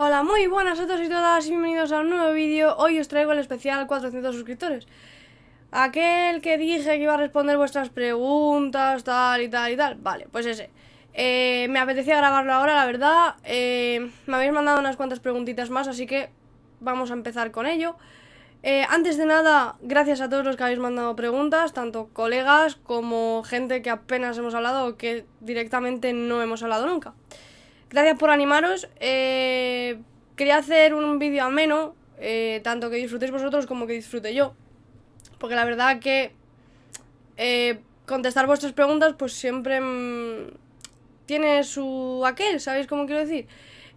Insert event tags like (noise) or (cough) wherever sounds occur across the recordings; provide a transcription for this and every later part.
Hola, muy buenas a todos y todas, y bienvenidos a un nuevo vídeo. Hoy os traigo el especial 400 suscriptores. Aquel que dije que iba a responder vuestras preguntas, tal y tal y tal. Vale, pues ese. Eh, me apetecía grabarlo ahora, la verdad. Eh, me habéis mandado unas cuantas preguntitas más, así que vamos a empezar con ello. Eh, antes de nada, gracias a todos los que habéis mandado preguntas, tanto colegas como gente que apenas hemos hablado o que directamente no hemos hablado nunca. Gracias por animaros. Eh, quería hacer un vídeo ameno, eh, tanto que disfrutéis vosotros como que disfrute yo. Porque la verdad que eh, contestar vuestras preguntas pues siempre mm, tiene su aquel, ¿sabéis cómo quiero decir?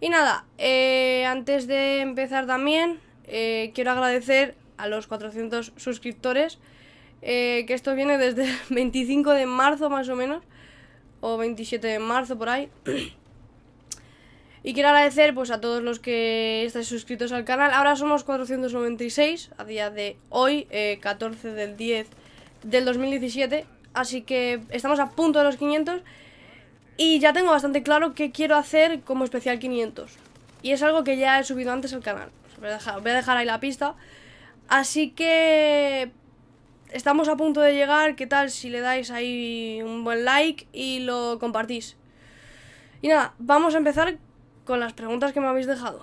Y nada, eh, antes de empezar también quiero agradecer a los 400 suscriptores, que esto viene desde el 25 (laughs) de marzo más o menos, o 27 de marzo por ahí. (clears throat) Y quiero agradecer pues a todos los que estáis suscritos al canal. Ahora somos 496 a día de hoy, 14 eh, del 10 del 2017. Así que estamos a punto de los 500. Y ya tengo bastante claro qué quiero hacer como especial 500. Y es algo que ya he subido antes al canal. Os voy, a dejar, voy a dejar ahí la pista. Así que estamos a punto de llegar. ¿Qué tal si le dais ahí un buen like y lo compartís? Y nada, vamos a empezar con las preguntas que me habéis dejado.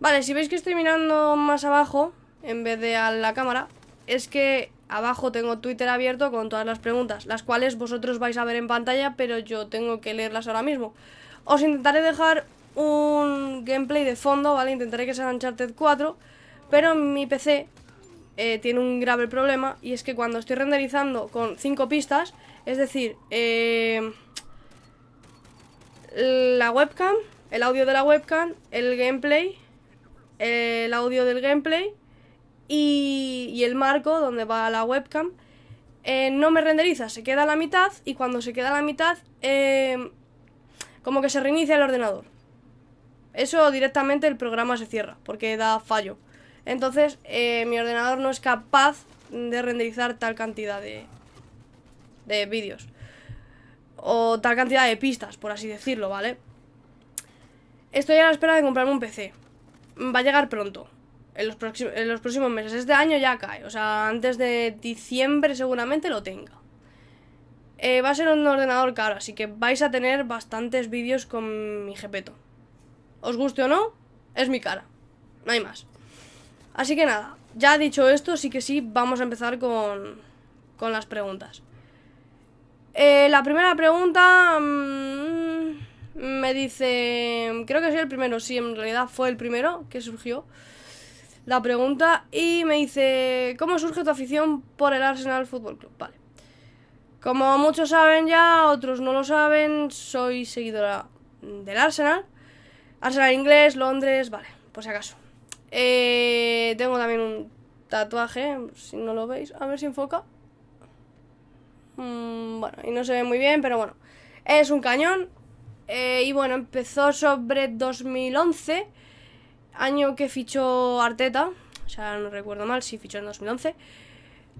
Vale, si veis que estoy mirando más abajo, en vez de a la cámara, es que abajo tengo Twitter abierto con todas las preguntas, las cuales vosotros vais a ver en pantalla, pero yo tengo que leerlas ahora mismo. Os intentaré dejar un gameplay de fondo, ¿vale? Intentaré que sea Uncharted 4, pero mi PC eh, tiene un grave problema y es que cuando estoy renderizando con 5 pistas, es decir, eh, la webcam el audio de la webcam, el gameplay, el audio del gameplay y, el marco donde va la webcam. Eh, no me renderiza, se queda la mitad y cuando se queda la mitad em, como que se reinicia el ordenador. Eso directamente el programa se cierra porque da fallo. Entonces eh, mi ordenador no es capaz de renderizar tal cantidad de vídeos. O tal cantidad de pistas, por así decirlo, ¿vale? Estoy a la espera de comprarme un PC. Va a llegar pronto. En los, próximos meses. Este año ya cae. O sea, antes de diciembre seguramente lo tenga. Eh, va a ser un ordenador caro, así que vais a tener bastantes vídeos con mi jepeto. Os guste o no, es mi cara. No hay más. Así que nada, ya dicho esto, sí que sí, vamos a empezar con, con las preguntas. Eh, la primera pregunta... Mm, me dice, creo que soy el primero, sí, en realidad fue el primero que surgió la pregunta y me dice, ¿cómo surge tu afición por el Arsenal Fútbol Club? Vale. Como muchos saben ya, otros no lo saben, soy seguidora del Arsenal. Arsenal inglés, Londres, vale, por si acaso. Eh, tengo también un tatuaje, si no lo veis, a ver si enfoca. Mm, bueno, y no se ve muy bien, pero bueno. Es un cañón, eh, y bueno, empezó sobre 2011, año que fichó Arteta, o sea, no recuerdo mal si fichó en 2011,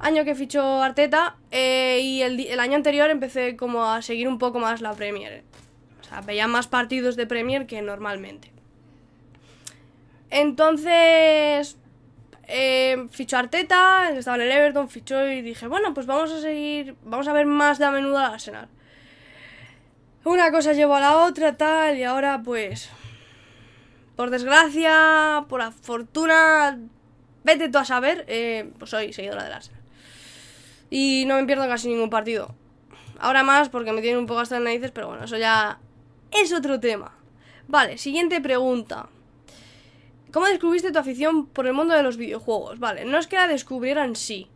año que fichó Arteta, eh, y el, año anterior empecé como a seguir un poco más la Premier. O sea, veía más partidos de Premier que normalmente. Entonces, eh, fichó Arteta, estaba en el Everton, fichó y dije, bueno, pues vamos a seguir, vamos a ver más de a menudo a Arsenal. Una cosa llevó a la otra, tal, y ahora pues... Por desgracia, por afortuna... vete tú a saber, eh, pues soy seguidora de las Y no me pierdo casi ningún partido. Ahora más porque me tienen un poco hasta las narices, pero bueno, eso ya es otro tema. Vale, siguiente pregunta. ¿Cómo descubriste tu afición por el mundo de los videojuegos? Vale, no es que la descubrieran, sí.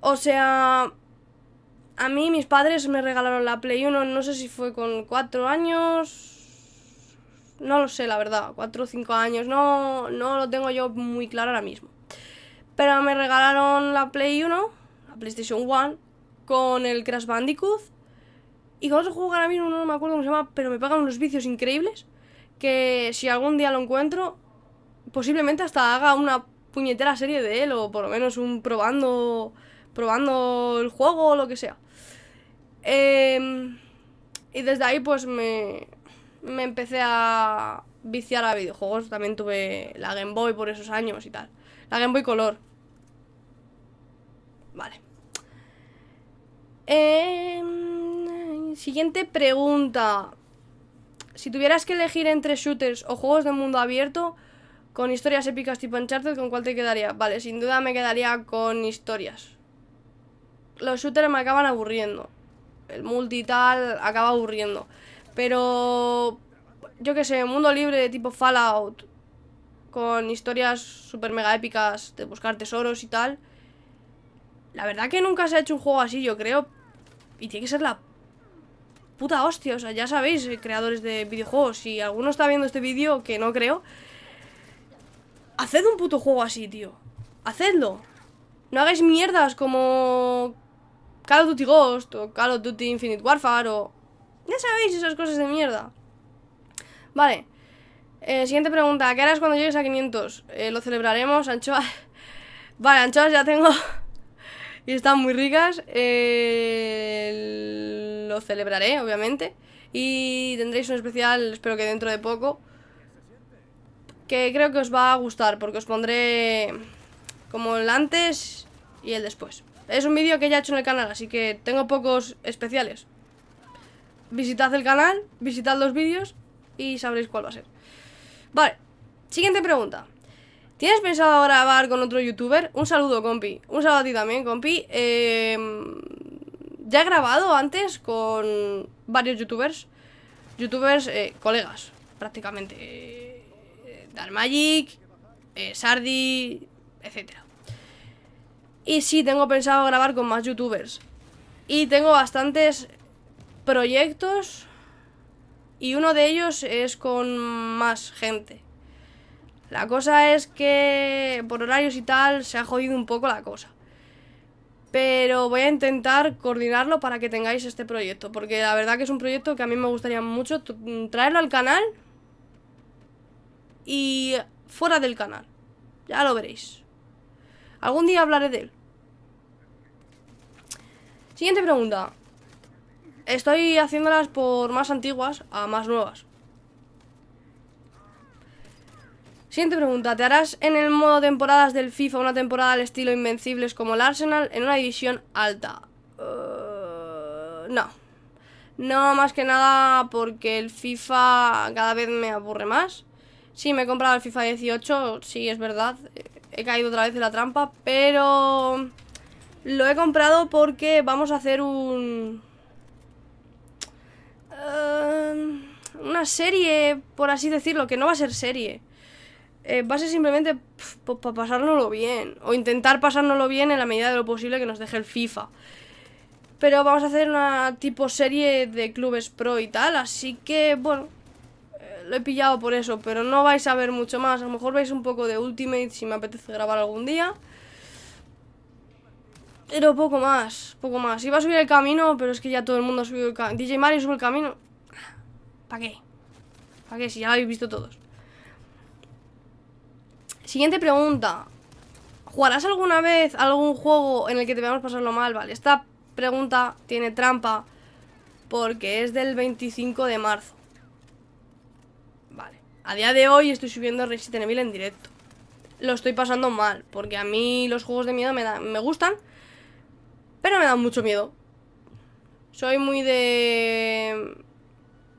O sea, a mí mis padres me regalaron la Play 1, no sé si fue con 4 años, no lo sé, la verdad, 4 o 5 años, no, no lo tengo yo muy claro ahora mismo. Pero me regalaron la Play 1, la PlayStation 1, con el Crash Bandicoot y con otro juego ahora mismo no me acuerdo cómo se llama, pero me pagan unos vicios increíbles que si algún día lo encuentro, posiblemente hasta haga una puñetera serie de él o por lo menos un probando probando el juego o lo que sea. Em, y desde ahí pues me, me empecé a viciar a videojuegos. También tuve la Game Boy por esos años y tal. La Game Boy Color. Vale. Em, siguiente pregunta. Si tuvieras que elegir entre shooters o juegos de mundo abierto con historias épicas tipo Uncharted, ¿con cuál te quedaría? Vale, sin duda me quedaría con historias. Los shooters me acaban aburriendo el multi y tal acaba aburriendo. Pero yo que sé, mundo libre tipo Fallout, con historias super mega épicas de buscar tesoros y tal. La verdad que nunca se ha hecho un juego así, yo creo. Y tiene que ser la puta hostia. O sea, ya sabéis, eh, creadores de videojuegos, si alguno está viendo este vídeo, que no creo. Haced un puto juego así, tío. Hacedlo. No hagáis mierdas como... Call of Duty Ghost o Call of Duty Infinite Warfare o... Ya sabéis esas cosas de mierda. Vale. Eh, siguiente pregunta. ¿Qué harás cuando llegues a 500? Eh, lo celebraremos, anchoas. (laughs) vale, anchoas ya tengo. (laughs) y están muy ricas. Eh, lo celebraré, obviamente. Y tendréis un especial, espero que dentro de poco. Que creo que os va a gustar, porque os pondré como el antes y el después. Es un vídeo que ya he hecho en el canal, así que tengo pocos especiales. Visitad el canal, visitad los vídeos y sabréis cuál va a ser. Vale, siguiente pregunta. ¿Tienes pensado grabar con otro youtuber? Un saludo, compi. Un saludo a ti también, compi. Em, ya he grabado antes con varios youtubers. Youtubers, eh, colegas, prácticamente. Eh, Darmagic, eh, Sardi, etcétera. Y sí, tengo pensado grabar con más youtubers. Y tengo bastantes proyectos. Y uno de ellos es con más gente. La cosa es que por horarios y tal se ha jodido un poco la cosa. Pero voy a intentar coordinarlo para que tengáis este proyecto. Porque la verdad que es un proyecto que a mí me gustaría mucho traerlo al canal. Y fuera del canal. Ya lo veréis. Algún día hablaré de él. Siguiente pregunta. Estoy haciéndolas por más antiguas a más nuevas. Siguiente pregunta. ¿Te harás en el modo temporadas del FIFA una temporada al estilo Invencibles como el Arsenal en una división alta? Eh, no. No, más que nada porque el FIFA cada vez me aburre más. Sí, me he comprado el FIFA 18, sí, es verdad he caído otra vez en la trampa, pero lo he comprado porque vamos a hacer un... Em, una serie, por así decirlo, que no va a ser serie. Eh, va a ser simplemente pues, para pasárnoslo bien, o intentar pasárnoslo bien en la medida de lo posible que nos deje el FIFA. Pero vamos a hacer una tipo serie de clubes pro y tal, así que, bueno, lo he pillado por eso, pero no vais a ver mucho más. A lo mejor veis un poco de Ultimate si me apetece grabar algún día. Pero poco más, poco más. Iba a subir el camino, pero es que ya todo el mundo ha subido el camino. DJ Mario sube el camino. ¿Para qué? ¿Para qué? Si ya lo habéis visto todos. Siguiente pregunta. ¿Jugarás alguna vez algún juego en el que te veamos pasarlo mal? Vale, esta pregunta tiene trampa porque es del 25 de marzo. A día de hoy estoy subiendo Resident Evil en directo. Lo estoy pasando mal, porque a mí los juegos de miedo me, me gustan, pero me dan mucho miedo. Soy muy de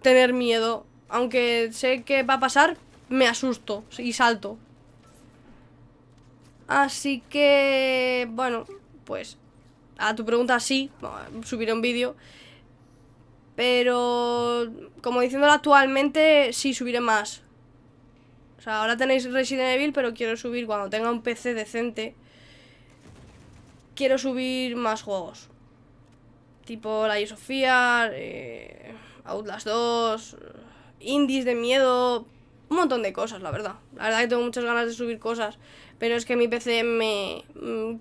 tener miedo. Aunque sé que va a pasar, me asusto y salto. Así que, bueno, pues a tu pregunta sí, subiré un vídeo. Pero, como diciéndolo actualmente, sí subiré más. O sea, ahora tenéis Resident Evil, pero quiero subir cuando tenga un PC decente. Quiero subir más juegos. Tipo La Sofía, eh, Outlast 2, indies de miedo, un montón de cosas, la verdad. La verdad que tengo muchas ganas de subir cosas, pero es que mi PC me, mm,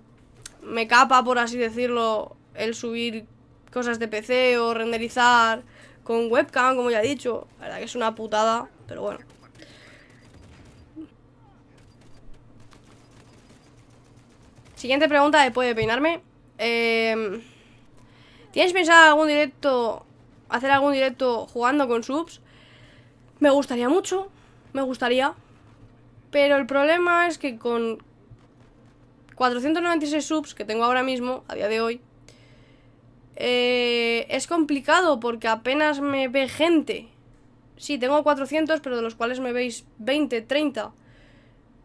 me capa, por así decirlo, el subir cosas de PC o renderizar con webcam, como ya he dicho. La verdad que es una putada, pero bueno. Siguiente pregunta después de peinarme. Em, ¿Tienes pensado algún directo, hacer algún directo jugando con subs? Me gustaría mucho, me gustaría. Pero el problema es que con 496 subs que tengo ahora mismo, a día de hoy, eh, es complicado porque apenas me ve gente. Sí, tengo 400, pero de los cuales me veis 20, 30.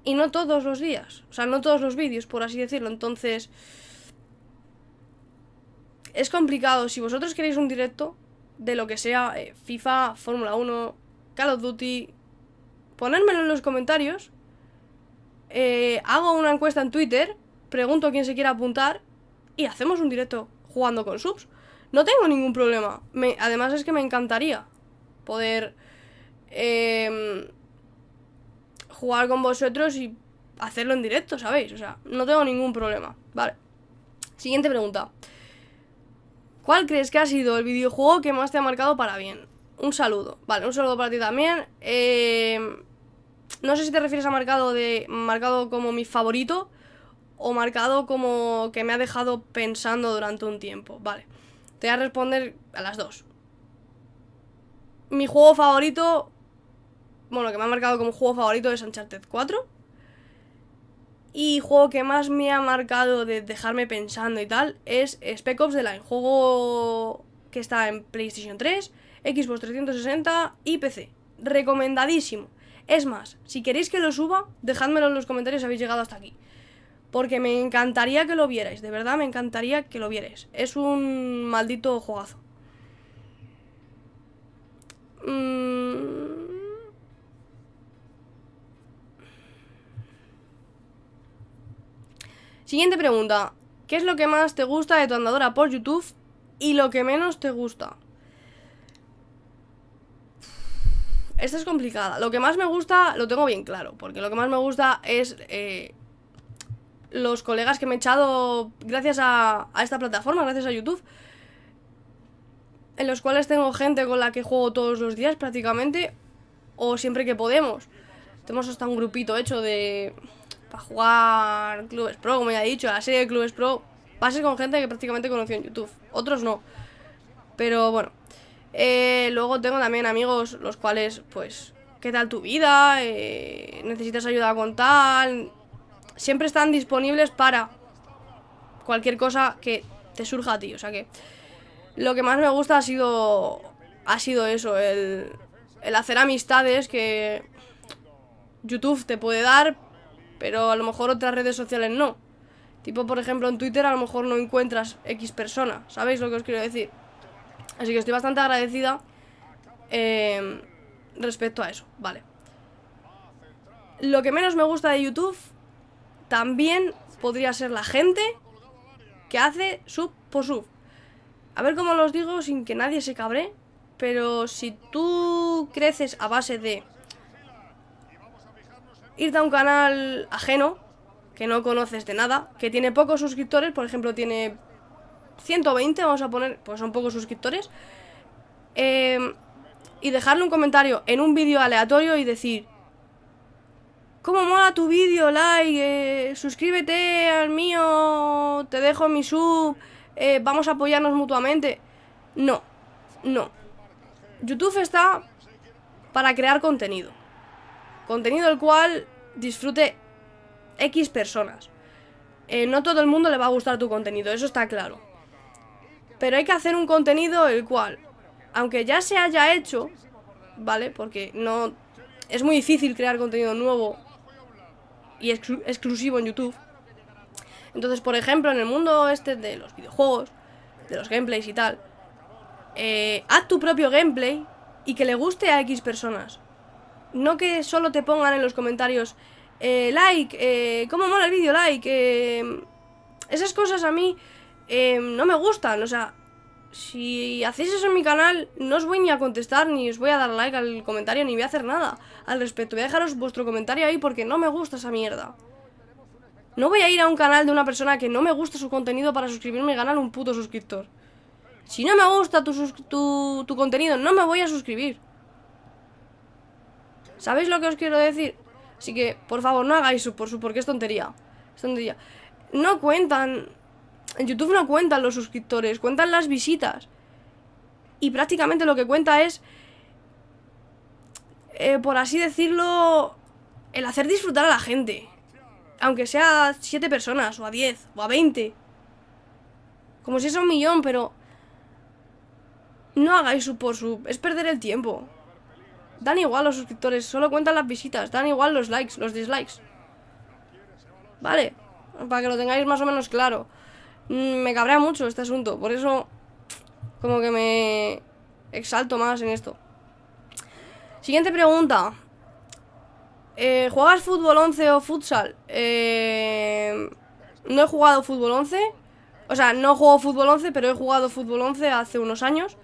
Y no todos los días. O sea, no todos los vídeos, por así decirlo. Entonces... Es complicado. Si vosotros queréis un directo de lo que sea, eh, FIFA, Fórmula 1, Call of Duty, ponérmelo en los comentarios. Eh, hago una encuesta en Twitter, pregunto a quien se quiera apuntar y hacemos un directo jugando con subs. No tengo ningún problema. además es que me encantaría poder... Em, jugar con vosotros y hacerlo en directo, ¿sabéis? O sea, no tengo ningún problema. Vale. Siguiente pregunta. ¿Cuál crees que ha sido el videojuego que más te ha marcado para bien? Un saludo. Vale, un saludo para ti también. Eh, no sé si te refieres a marcado de marcado como mi favorito o marcado como que me ha dejado pensando durante un tiempo. Vale. Te voy a responder a las dos. Mi juego favorito bueno, que me ha marcado como juego favorito es Uncharted 4. Y juego que más me ha marcado de dejarme pensando y tal es Spec Ops The Line, juego que está en PlayStation 3, Xbox 360 y PC. Recomendadísimo. Es más, si queréis que lo suba, dejádmelo en los comentarios si habéis llegado hasta aquí. Porque me encantaría que lo vierais, de verdad me encantaría que lo vierais. Es un maldito juegazo. Mmm... Siguiente pregunta. ¿Qué es lo que más te gusta de tu andadora por YouTube y lo que menos te gusta? Esta es complicada. Lo que más me gusta lo tengo bien claro, porque lo que más me gusta es eh, los colegas que me he echado gracias a, esta plataforma, gracias a YouTube, en los cuales tengo gente con la que juego todos los días prácticamente, o siempre que podemos. Tenemos hasta un grupito hecho de, para jugar clubes pro, como ya he dicho, la serie de clubes pro Pases con gente que prácticamente conoció en YouTube, otros no. Pero bueno, eh, luego tengo también amigos los cuales, pues, ¿qué tal tu vida? Eh, ¿Necesitas ayuda con tal? Siempre están disponibles para cualquier cosa que te surja a ti, o sea que lo que más me gusta ha sido ha sido eso, el, el hacer amistades que YouTube te puede dar, pero a lo mejor otras redes sociales no. Tipo, por ejemplo, en Twitter a lo mejor no encuentras X persona, ¿sabéis lo que os quiero decir? Así que estoy bastante agradecida em, respecto a eso, vale. Lo que menos me gusta de YouTube también podría ser la gente que hace sub por sub. A ver cómo los digo sin que nadie se cabre, pero si tú creces a base de irte a un canal ajeno, que no conoces de nada, que tiene pocos suscriptores, por ejemplo, tiene 120, vamos a poner, pues son pocos suscriptores, em, y dejarle un comentario en un vídeo aleatorio y decir, ¿cómo mola tu vídeo? Like, eh, suscríbete al mío, te dejo mi sub, eh, vamos a apoyarnos mutuamente. No, no. YouTube está para crear contenido. Contenido el cual disfrute X personas. Eh, no todo el mundo le va a gustar tu contenido, eso está claro. Pero hay que hacer un contenido el cual, aunque ya se haya hecho, ¿vale? Porque no... Es muy difícil crear contenido nuevo y exclusivo en YouTube. Entonces, por ejemplo, en el mundo este de los videojuegos, de los gameplays y tal, eh, haz tu propio gameplay y que le guste a X personas. No que solo te pongan en los comentarios eh, like, eh, cómo mola el vídeo, like. Eh, esas cosas a mí eh, no me gustan. O sea, si hacéis eso en mi canal, no os voy ni a contestar, ni os voy a dar like al comentario, ni voy a hacer nada al respecto. Voy a dejaros vuestro comentario ahí porque no me gusta esa mierda. No voy a ir a un canal de una persona que no me gusta su contenido para suscribirme y ganar un puto suscriptor. Si no me gusta tu, tu contenido, no me voy a suscribir. ¿Sabéis lo que os quiero decir? Así que, por favor, no hagáis sub por sub, porque es tontería. Es tontería. No cuentan. En YouTube no cuentan los suscriptores, cuentan las visitas. Y prácticamente lo que cuenta es. Eh, por así decirlo. El hacer disfrutar a la gente. Aunque sea a 7 personas, o a 10, o a 20. Como si es un millón, pero. No hagáis sub por sub, es perder el tiempo. Dan igual los suscriptores, solo cuentan las visitas, dan igual los likes, los dislikes. Vale, para que lo tengáis más o menos claro. Mm, me cabrea mucho este asunto, por eso como que me exalto más en esto. Siguiente pregunta. Eh, ¿Juegas fútbol 11 o futsal? Eh, no he jugado fútbol 11. O sea, no juego fútbol 11, pero he jugado fútbol 11 hace unos años.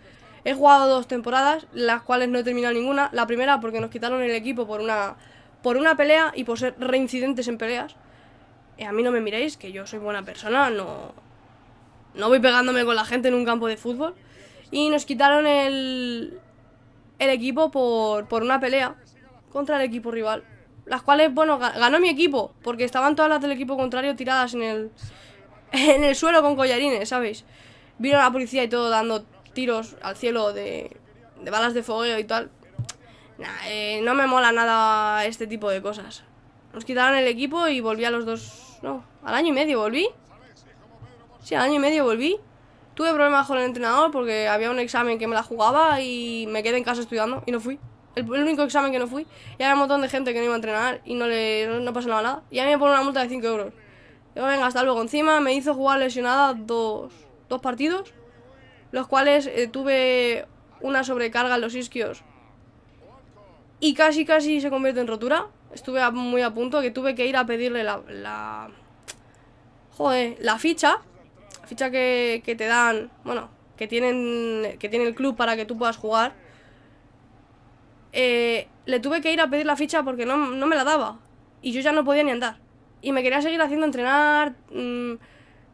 He jugado dos temporadas, las cuales no he terminado ninguna. La primera porque nos quitaron el equipo por una, por una pelea y por ser reincidentes en peleas. Y a mí no me miréis, que yo soy buena persona, no, no voy pegándome con la gente en un campo de fútbol. Y nos quitaron el, el equipo por, por una pelea contra el equipo rival. Las cuales, bueno, ganó mi equipo, porque estaban todas las del equipo contrario tiradas en el, (laughs) en el suelo con collarines, ¿sabéis? Vino la policía y todo dando tiros al cielo de, de balas de fogueo y tal. Eh, no me mola nada este tipo de cosas. Nos quitaron el equipo y volví a los dos... No, al año y medio volví. Sí, al año y medio volví. Tuve problemas con el entrenador porque había un examen que me la jugaba y me quedé en casa estudiando y no fui. El, único examen que no fui. Y había un montón de gente que no iba a entrenar y no le no, pasaba nada. Y a mí me ponen una multa de 5 euros. Yo, venga, hasta luego. Encima me hizo jugar lesionada dos, dos partidos los cuales eh, tuve una sobrecarga en los isquios y casi casi se convierte en rotura. Estuve muy a punto que tuve que ir a pedirle la... joder, la ficha. La ficha que, que te dan, bueno, que tienen que tiene el club para que tú puedas jugar. Eh, le tuve que ir a pedir la ficha porque no, me la daba. Y yo ya no podía ni andar. Y me quería seguir haciendo entrenar, mm,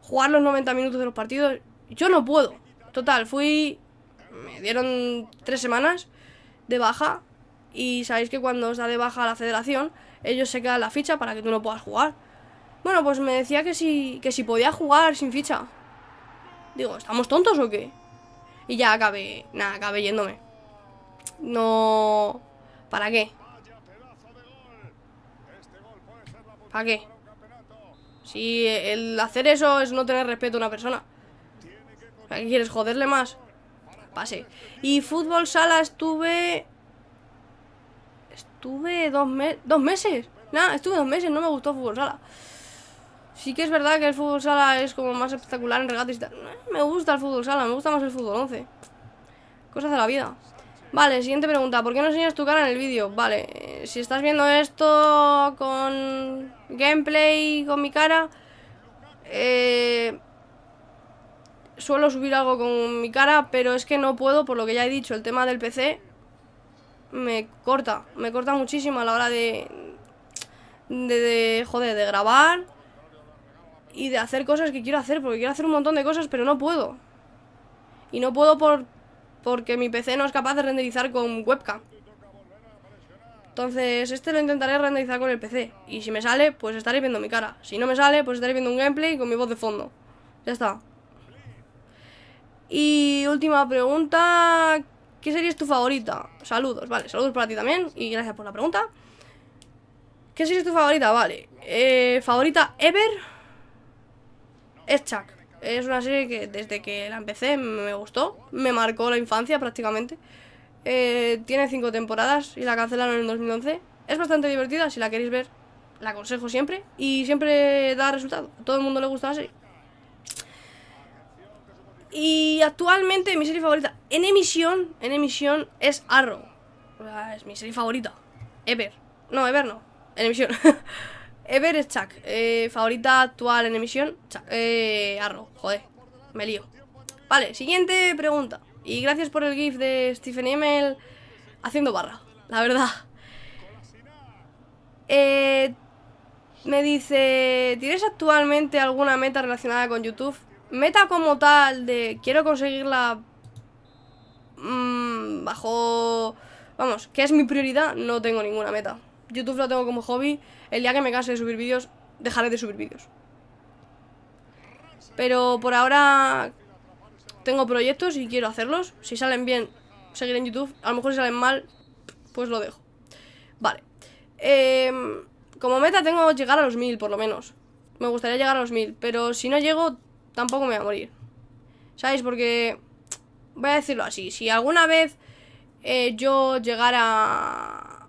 jugar los 90 minutos de los partidos. Yo no puedo. Total, fui... Me dieron tres semanas de baja y sabéis que cuando os da de baja la federación, ellos se quedan la ficha para que tú no puedas jugar. Bueno, pues me decía que si, que si podía jugar sin ficha. Digo, ¿estamos tontos o qué? Y ya acabé, nada, acabé yéndome. No... ¿Para qué? ¿Para qué? Si el hacer eso es no tener respeto a una persona qué quieres joderle más? Pase. Y fútbol sala estuve... Estuve dos, meses dos meses. Nada, estuve dos meses, no me gustó fútbol sala. Sí que es verdad que el fútbol sala es como más espectacular en regates y tal. Eh, me gusta el fútbol sala, me gusta más el fútbol 11. Cosas de la vida. Vale, siguiente pregunta. ¿Por qué no enseñas tu cara en el vídeo? Vale, eh, si estás viendo esto con gameplay con mi cara, eh, suelo subir algo con mi cara, pero es que no puedo, por lo que ya he dicho, el tema del PC me corta, me corta muchísimo a la hora de, de, joder, de grabar y de hacer cosas que quiero hacer, porque quiero hacer un montón de cosas, pero no puedo. Y no puedo por, porque mi PC no es capaz de renderizar con webcam. Entonces, este lo intentaré renderizar con el PC. Y si me sale, pues estaré viendo mi cara. Si no me sale, pues estaré viendo un gameplay con mi voz de fondo. Ya está. Y última pregunta, ¿qué serie es tu favorita? Saludos, vale, saludos para ti también y gracias por la pregunta. ¿Qué serie es tu favorita? Vale, eh, favorita ever es Chuck. Es una serie que desde que la empecé me gustó, me marcó la infancia prácticamente. Eh, tiene cinco temporadas y la cancelaron en 2011. Es bastante divertida, si la queréis ver, la aconsejo siempre y siempre da resultado. A todo el mundo le gusta serie. Y actualmente mi serie favorita en emisión, en emisión es Arrow. es mi serie favorita. Ever. No, Ever no. En emisión. (laughs) Ever es Chuck. Eh, favorita actual en emisión. Eh, Arrow. Joder. Me lío. Vale, siguiente pregunta. Y gracias por el GIF de Stephen Emmel haciendo barra. La verdad. Eh, me dice, ¿tienes actualmente alguna meta relacionada con YouTube? meta como tal de quiero conseguirla mm, bajo... Vamos, que es mi prioridad, no tengo ninguna meta. YouTube lo tengo como hobby. El día que me canse de subir vídeos, dejaré de subir vídeos. Pero por ahora tengo proyectos y quiero hacerlos. Si salen bien, seguiré en YouTube. A lo mejor si salen mal, pues lo dejo. Vale. Em, como meta tengo llegar a los mil, por lo menos. Me gustaría llegar a los mil, pero si no llego, tampoco me voy a morir. ¿Sabéis? Porque, voy a decirlo así, si alguna vez eh, yo llegara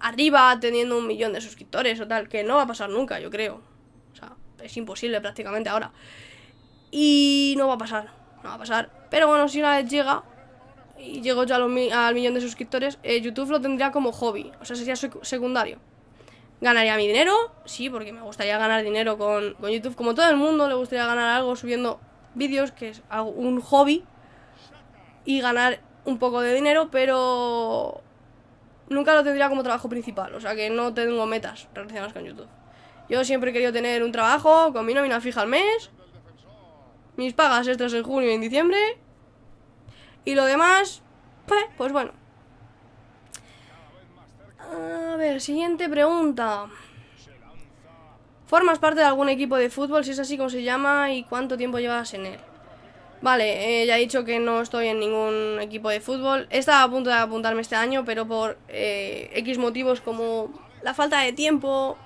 arriba teniendo un millón de suscriptores o tal, que no va a pasar nunca, yo creo. O sea, es imposible prácticamente ahora. Y no va a pasar, no va a pasar. Pero bueno, si una vez llega y llego yo al millón de suscriptores, eh, YouTube lo tendría como hobby, o sea, sería secundario. ¿Ganaría mi dinero? Sí, porque me gustaría ganar dinero con, YouTube. Como todo el mundo le gustaría ganar algo subiendo vídeos, que es un hobby, y ganar un poco de dinero, pero nunca lo tendría como trabajo principal. O sea que no tengo metas relacionadas con YouTube. Yo siempre he querido tener un trabajo con mi nómina fija al mes, mis pagas extras en junio y en diciembre, y lo demás, pues, pues bueno, a ver, siguiente pregunta. ¿Formas parte de algún equipo de fútbol? Si es así, ¿cómo se llama y cuánto tiempo llevas en él? Vale, eh, ya he dicho que no estoy en ningún equipo de fútbol. Estaba a punto de apuntarme este año, pero por eh, X motivos como la falta de tiempo,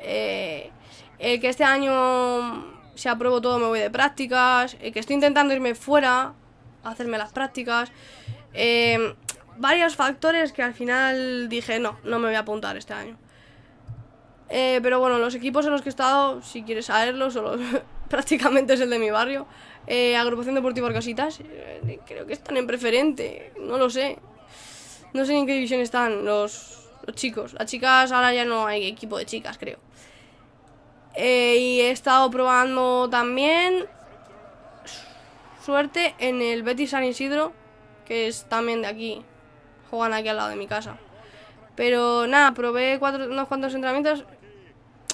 eh, el que este año se apruebo todo me voy de prácticas, el que estoy intentando irme fuera, a hacerme las prácticas. Eh, varios factores que al final dije, no, no me voy a apuntar este año. Eh, pero bueno, los equipos en los que he estado, si quieres saberlos, (laughs) o prácticamente es el de mi barrio. Eh, agrupación Deportiva casitas eh, creo que están en preferente, no lo sé. No sé en qué división están los, los chicos. Las chicas, ahora ya no hay equipo de chicas, creo. y he estado probando también suerte en el Betis San Isidro, que es también de aquí, Juegan aquí al lado de mi casa. Pero nada, probé cuatro, unos cuantos entrenamientos.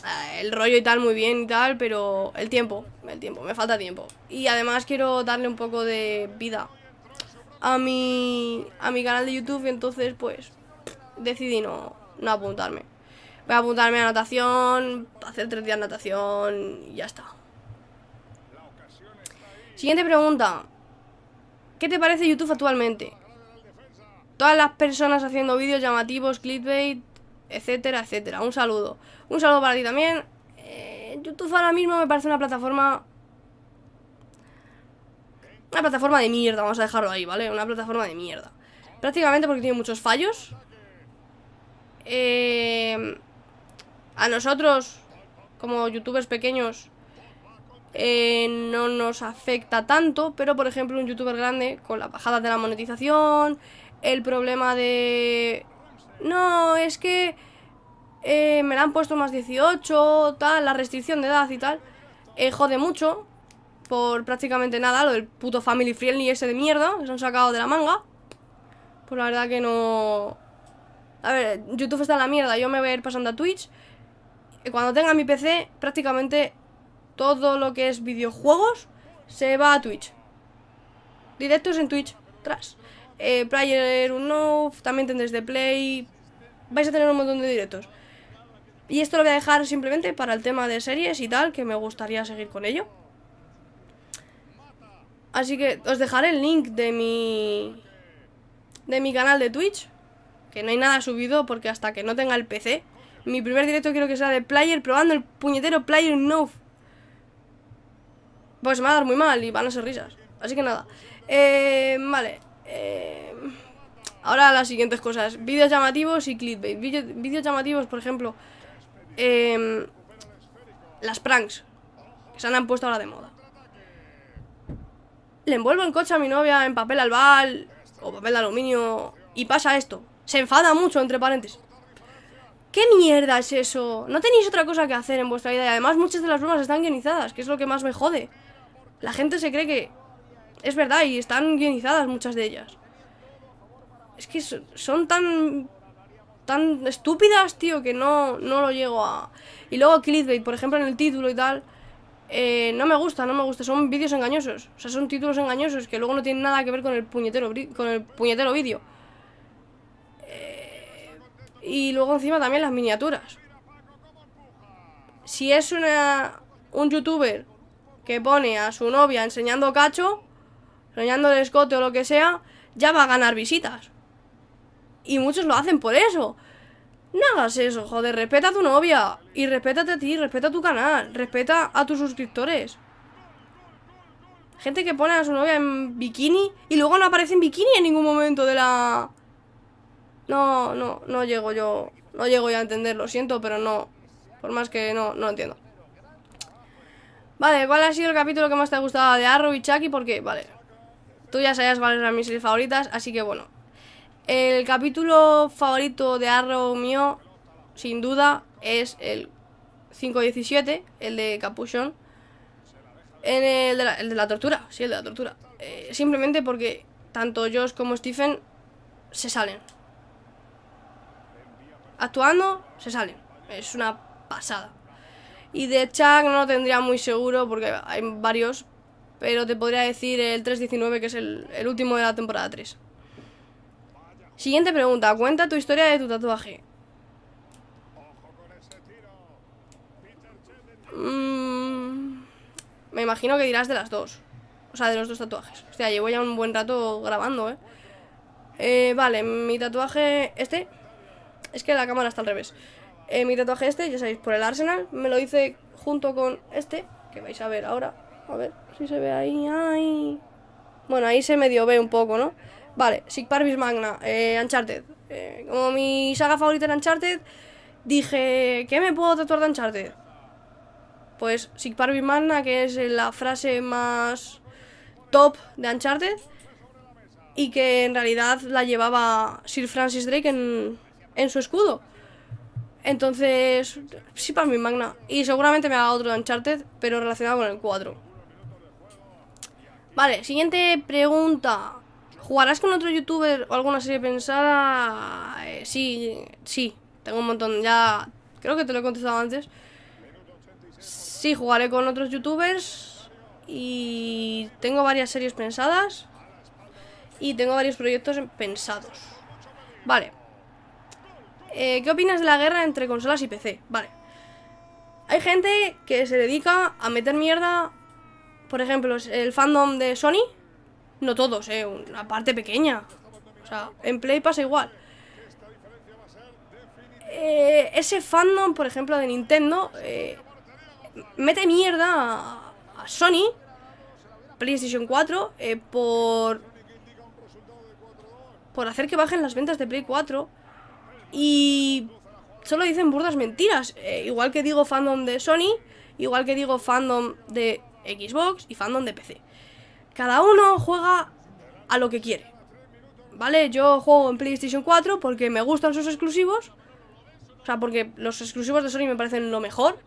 Ah, el rollo y tal, muy bien y tal, pero el tiempo, el tiempo, me falta tiempo. Y además quiero darle un poco de vida a mi, a mi canal de YouTube entonces pues decidí no, no apuntarme. Voy a apuntarme a natación, hacer tres días natación y ya está. Siguiente pregunta. ¿Qué te parece YouTube actualmente? Todas las personas haciendo vídeos llamativos, clickbait, etcétera, etcétera. Un saludo. Un saludo para ti también. Eh, YouTube ahora mismo me parece una plataforma... Una plataforma de mierda, vamos a dejarlo ahí, ¿vale? Una plataforma de mierda. Prácticamente porque tiene muchos fallos. Eh, a nosotros, como youtubers pequeños, eh, no nos afecta tanto, pero por ejemplo un youtuber grande, con las bajadas de la monetización, el problema de... No, es que eh, me la han puesto más 18, tal, la restricción de edad y tal. Eh, jode mucho, por prácticamente nada, lo del puto Family Friendly ese de mierda, que se han sacado de la manga. Pues la verdad que no... A ver, YouTube está en la mierda, yo me voy a ir pasando a Twitch. Y cuando tenga mi PC, prácticamente todo lo que es videojuegos se va a Twitch. Directos en Twitch, tras eh, Player Unknown, también tendréis de Play, vais a tener un montón de directos. Y esto lo voy a dejar simplemente para el tema de series y tal, que me gustaría seguir con ello. Así que os dejaré el link de mi de mi canal de Twitch, que no hay nada subido porque hasta que no tenga el PC. Mi primer directo quiero que sea de player probando el puñetero player no. Pues me va a dar muy mal y van a ser risas. Así que nada. Eh, vale. Eh, ahora las siguientes cosas. Vídeos llamativos y clickbait. Vídeos llamativos, por ejemplo. Em, las pranks. Que se han puesto ahora de moda. Le envuelvo el coche a mi novia en papel albal o papel de aluminio y pasa esto. Se enfada mucho, entre paréntesis. ¿Qué mierda es eso? No tenéis otra cosa que hacer en vuestra vida y además muchas de las bromas están guionizadas, que es lo que más me jode. La gente se cree que es verdad, y están guionizadas muchas de ellas. Es que son tan tan estúpidas, tío, que no, no lo llego a... Y luego clickbait, por ejemplo, en el título y tal, eh, no me gusta, no me gusta, son vídeos engañosos. O sea, son títulos engañosos que luego no tienen nada que ver con el puñetero, con el puñetero vídeo. Eh, y luego encima también las miniaturas. Si es una, un youtuber que pone a su novia enseñando cacho, soñando el escote o lo que sea, ya va a ganar visitas. Y muchos lo hacen por eso. No hagas eso, joder, respeta a tu novia. Y respétate a ti, respeta a tu canal, respeta a tus suscriptores. Gente que pone a su novia en bikini y luego no aparece en bikini en ningún momento de la... No, no, no llego yo. No llego yo a entenderlo lo siento, pero no. Por más que no, no entiendo. Vale, ¿cuál ha sido el capítulo que más te ha gustado de Arrow y Chucky? ¿Por qué? Vale. Tú ya sabías cuáles son mis series favoritas, así que bueno. El capítulo favorito de Arrow mío, sin duda, es el 517, el de Capuchón. En el de, la, tortura, sí, el de la tortura. Eh, simplemente porque tanto Josh como Stephen se salen. Actuando, se salen. Es una pasada. Y de Chuck no lo tendría muy seguro porque hay varios, pero te podría decir el 319, que es el, último de la temporada 3. Siguiente pregunta, cuenta tu historia de tu tatuaje. Mm, me imagino que dirás de las dos. O sea, de los dos tatuajes. O sea, llevo ya un buen rato grabando, ¿eh? ¿eh? vale, mi tatuaje este... Es que la cámara está al revés. Eh, mi tatuaje este, ya sabéis, por el Arsenal. Me lo hice junto con este, que vais a ver ahora. A ver si se ve ahí. Bueno, ahí se medio ve un poco, ¿no? Vale, Sig Parvis Magna, eh, Uncharted. Eh, como mi saga favorita era Uncharted, dije, ¿qué me puedo tatuar de Uncharted? Pues Sig Parvis Magna, que es la frase más top de Uncharted. Y que en realidad la llevaba Sir Francis Drake en, su escudo. Entonces, sí, para magna. Y seguramente me haga otro de Uncharted, pero relacionado con el cuadro Vale, siguiente pregunta. ¿Jugarás con otro youtuber o alguna serie pensada? Eh, sí, sí. Tengo un montón. Ya creo que te lo he contestado antes. Sí, jugaré con otros youtubers. Y tengo varias series pensadas. Y tengo varios proyectos pensados. Vale. Eh, ¿Qué opinas de la guerra entre consolas y PC? Vale. Hay gente que se dedica a meter mierda por ejemplo, el fandom de Sony, no todos, eh, una parte pequeña. O sea, en Play pasa igual. Eh, ese fandom, por ejemplo, de Nintendo, eh, mete mierda a, Sony, PlayStation 4, eh, por, por hacer que bajen las ventas de Play 4. Y solo dicen burdas mentiras. igual que digo fandom de Sony, igual que digo fandom de Xbox y fandom de PC. Cada uno juega a lo que quiere. ¿Vale? Yo juego en PlayStation 4 porque me gustan sus exclusivos. O sea, porque los exclusivos de Sony me parecen lo mejor.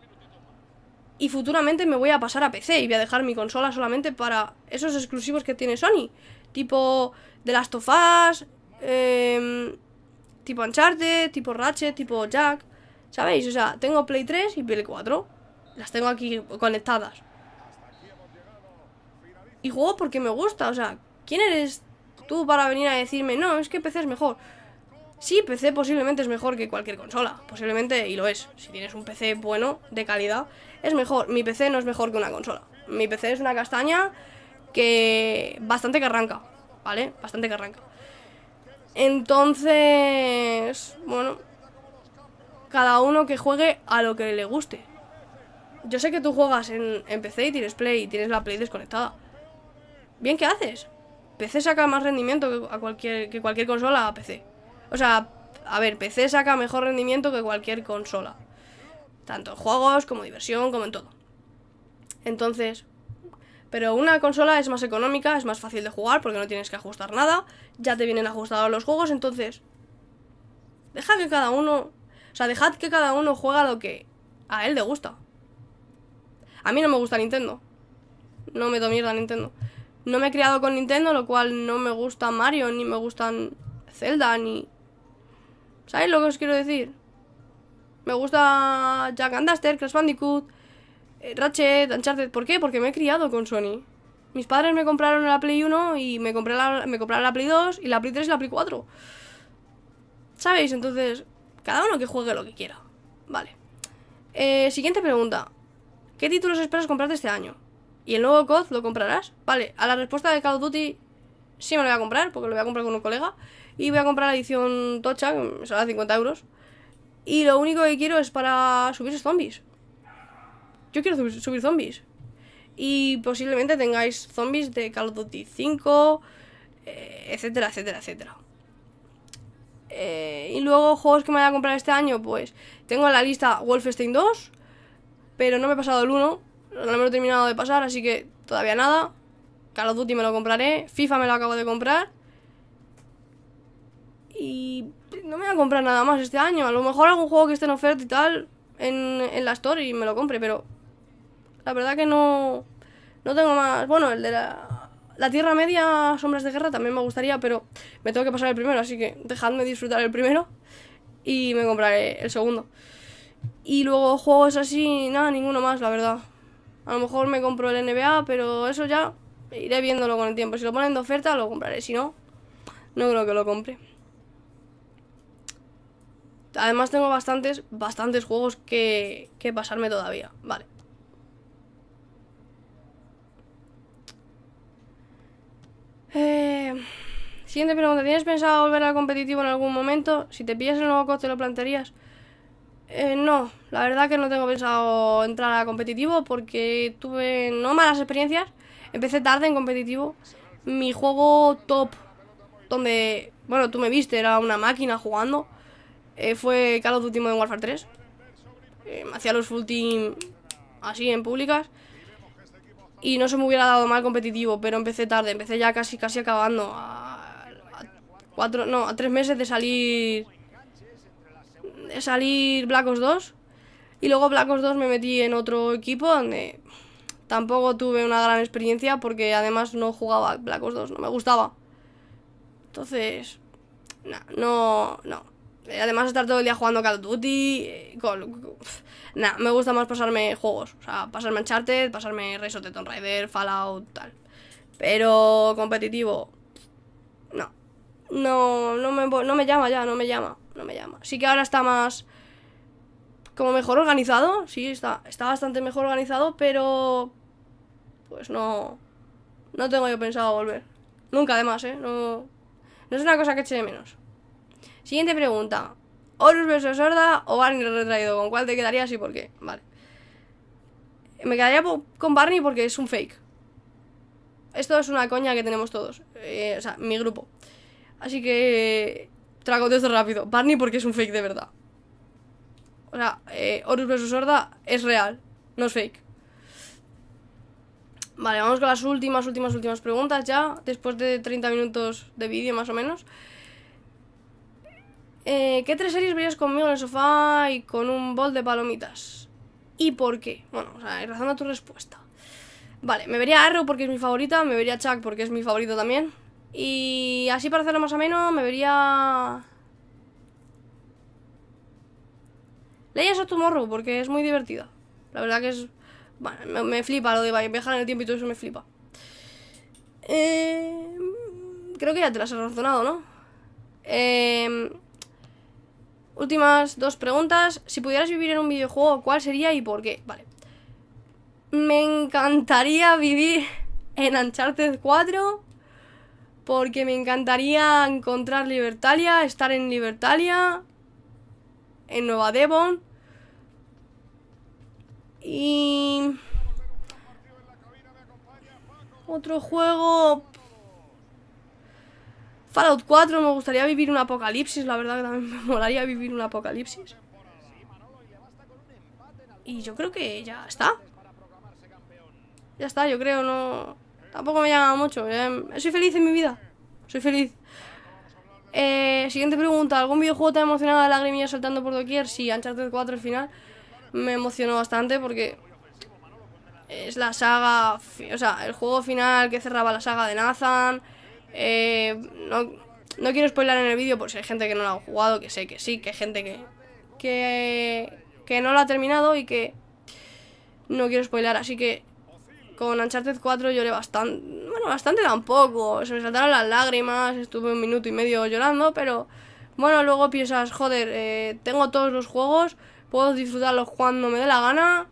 Y futuramente me voy a pasar a PC y voy a dejar mi consola solamente para esos exclusivos que tiene Sony. Tipo The Last of Us, em, tipo Uncharted, tipo Ratchet, tipo Jack. ¿Sabéis? O sea, tengo Play 3 y Play 4. Las tengo aquí conectadas. Y juego porque me gusta, o sea, ¿quién eres tú para venir a decirme, no, es que PC es mejor? Sí, PC posiblemente es mejor que cualquier consola, posiblemente, y lo es. Si tienes un PC bueno, de calidad, es mejor. Mi PC no es mejor que una consola. Mi PC es una castaña que bastante que arranca, ¿vale? Bastante que arranca. Entonces, bueno, cada uno que juegue a lo que le guste. Yo sé que tú juegas en, en PC y tienes Play y tienes la Play desconectada bien qué haces. PC saca más rendimiento que, a cualquier, que cualquier consola a PC. O sea, a ver, PC saca mejor rendimiento que cualquier consola. Tanto en juegos como diversión, como en todo. Entonces, pero una consola es más económica, es más fácil de jugar porque no tienes que ajustar nada, ya te vienen ajustados los juegos, entonces deja que cada uno, o sea, dejad que cada uno juega lo que a él le gusta. A mí no me gusta Nintendo. No me mierda Nintendo. No me he criado con Nintendo, lo cual no me gusta Mario, ni me gustan Zelda, ni... ¿Sabéis lo que os quiero decir? Me gusta Jack and Duster, Crash Bandicoot, eh, Ratchet, Uncharted. ¿Por qué? Porque me he criado con Sony. Mis padres me compraron la Play 1 y me, compré me compraron la Play 2 y la Play 3 y la Play 4. ¿Sabéis? Entonces, cada uno que juegue lo que quiera. Vale. Eh, siguiente pregunta. ¿Qué títulos esperas comprarte este año? ¿Y el nuevo COD lo comprarás? Vale, a la respuesta de Call of Duty sí me lo voy a comprar, porque lo voy a comprar con un colega. Y voy a comprar la edición tocha, que me saldrá 50 euros. Y lo único que quiero es para subir zombies. Yo quiero subir zombies. Y posiblemente tengáis zombies de Call of Duty 5, eh, etcétera, etcétera, etcétera. Eh, y luego juegos que me voy a comprar este año, pues tengo en la lista Wolfenstein 2, pero no me he pasado el 1 no me lo he terminado de pasar, así que todavía nada. Call of Duty me lo compraré. FIFA me lo acabo de comprar. Y no me voy a comprar nada más este año. A lo mejor algún juego que esté en oferta y tal en, la Store y me lo compre, pero la verdad que no, no tengo más. Bueno, el de la, la Tierra Media, Sombras de Guerra, también me gustaría, pero me tengo que pasar el primero, así que dejadme disfrutar el primero y me compraré el segundo. Y luego juegos así, nada, ninguno más, la verdad. A lo mejor me compro el NBA, pero eso ya iré viéndolo con el tiempo. Si lo ponen de oferta, lo compraré. Si no, no creo que lo compre. Además tengo bastantes, bastantes juegos que, pasarme todavía. Vale. Eh, siguiente pregunta. ¿Tienes pensado volver al competitivo en algún momento? Si te pillas el nuevo coche, ¿lo plantearías? Eh, no, la verdad que no tengo pensado entrar a competitivo porque tuve no malas experiencias. Empecé tarde en competitivo. Mi juego top, donde, bueno, tú me viste, era una máquina jugando, eh, fue Call of Duty Modern Warfare 3. me eh, hacía los full team así en públicas. Y no se me hubiera dado mal competitivo, pero empecé tarde, empecé ya casi casi acabando. no, a tres meses de salir salir Black Ops 2 y luego Black Ops 2 me metí en otro equipo donde tampoco tuve una gran experiencia porque además no jugaba Black Ops 2, no me gustaba. Entonces, no, no. Eh, además estar todo el día jugando Call of Duty, eh, me gusta más pasarme juegos, o sea, pasarme Uncharted, pasarme Rise of Tomb Raider, Fallout, tal. Pero competitivo, no. No, no me, no me llama ya, no me llama no me llama. Sí que ahora está más... Como mejor organizado, sí, está, está bastante mejor organizado, pero... Pues no... No tengo yo pensado volver. Nunca además, ¿eh? No, no es una cosa que eche de menos. Siguiente pregunta. Horus versus Sorda o Barney retraído. ¿Con cuál te quedarías y por qué? Vale. Me quedaría con Barney porque es un fake. Esto es una coña que tenemos todos. Eh, o sea, mi grupo. Así que Trago de rápido. Barney porque es un fake de verdad. O sea, eh, Horus vs Horda es real, no es fake. Vale, vamos con las últimas, últimas, últimas preguntas ya. Después de 30 minutos de vídeo más o menos. Eh, ¿Qué tres series verías conmigo en el sofá y con un bol de palomitas? ¿Y por qué? Bueno, o sea, razón a tu respuesta. Vale, me vería Arrow porque es mi favorita, me vería Chuck porque es mi favorito también. Y así para hacerlo más o menos me vería... Leyes of Tomorrow, porque es muy divertida. La verdad que es... Bueno, me, flipa lo de viajar en el tiempo y todo eso me flipa. Eh, creo que ya te las has razonado, ¿no? Em, últimas dos preguntas. Si pudieras vivir en un videojuego, ¿cuál sería y por qué? Vale. Me encantaría vivir en Uncharted 4 porque me encantaría encontrar Libertalia, estar en Libertalia, en Nueva Devon. Y... Otro juego... Fallout 4, me gustaría vivir un apocalipsis, la verdad que también (laughs) me molaría vivir un apocalipsis. Y yo creo que ya está. Ya está, yo creo, no... Tampoco me llama mucho. Eh. soy feliz en mi vida. Soy feliz. Eh, siguiente pregunta. ¿Algún videojuego te ha emocionado la lagrimillas saltando por doquier? Sí, Uncharted 4 al final me emocionó bastante porque es la saga, o sea, el juego final que cerraba la saga de Nathan. Eh, no, quiero spoiler en el vídeo por si hay gente que no lo ha jugado, que sé que sí, que hay gente que, que, que no lo ha terminado y que no quiero spoiler, así que con Uncharted 4 lloré bastante, bueno, bastante tampoco, se me saltaron las lágrimas, estuve un minuto y medio llorando, pero bueno, luego piensas, joder, eh, tengo todos los juegos, puedo disfrutarlos cuando me dé la gana.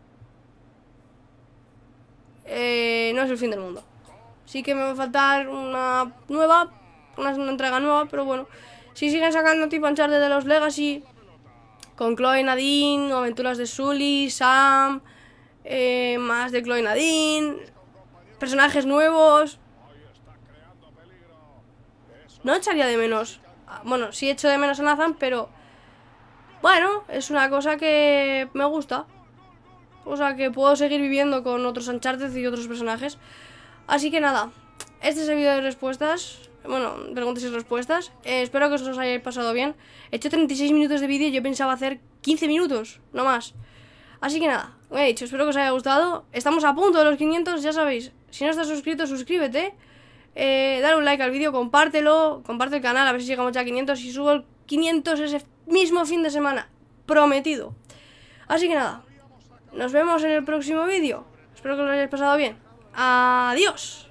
Eh, no es el fin del mundo. Sí que me va a faltar una nueva, una, entrega nueva, pero bueno. Si siguen sacando tipo Uncharted de los Legacy, con Chloe Nadine, Aventuras de Sully, Sam, eh, más de Chloe Nadine, personajes nuevos. No echaría de menos. Ah, bueno, sí echo de menos a Nathan, pero. Bueno, es una cosa que me gusta. O sea, que puedo seguir viviendo con otros Uncharted y otros personajes. Así que nada, este es el vídeo de respuestas. Bueno, preguntas y respuestas. Eh, espero que os, os hayáis pasado bien. He hecho 36 minutos de vídeo y yo pensaba hacer 15 minutos, no más. Así que nada, como he dicho, espero que os haya gustado. Estamos a punto de los 500, ya sabéis. Si no estás suscrito, suscríbete. Eh, dale un like al vídeo, compártelo, comparte el canal, a ver si llegamos ya a 500 y subo el 500 ese mismo fin de semana. Prometido. Así que nada, nos vemos en el próximo vídeo. Espero que lo hayáis pasado bien. Adiós.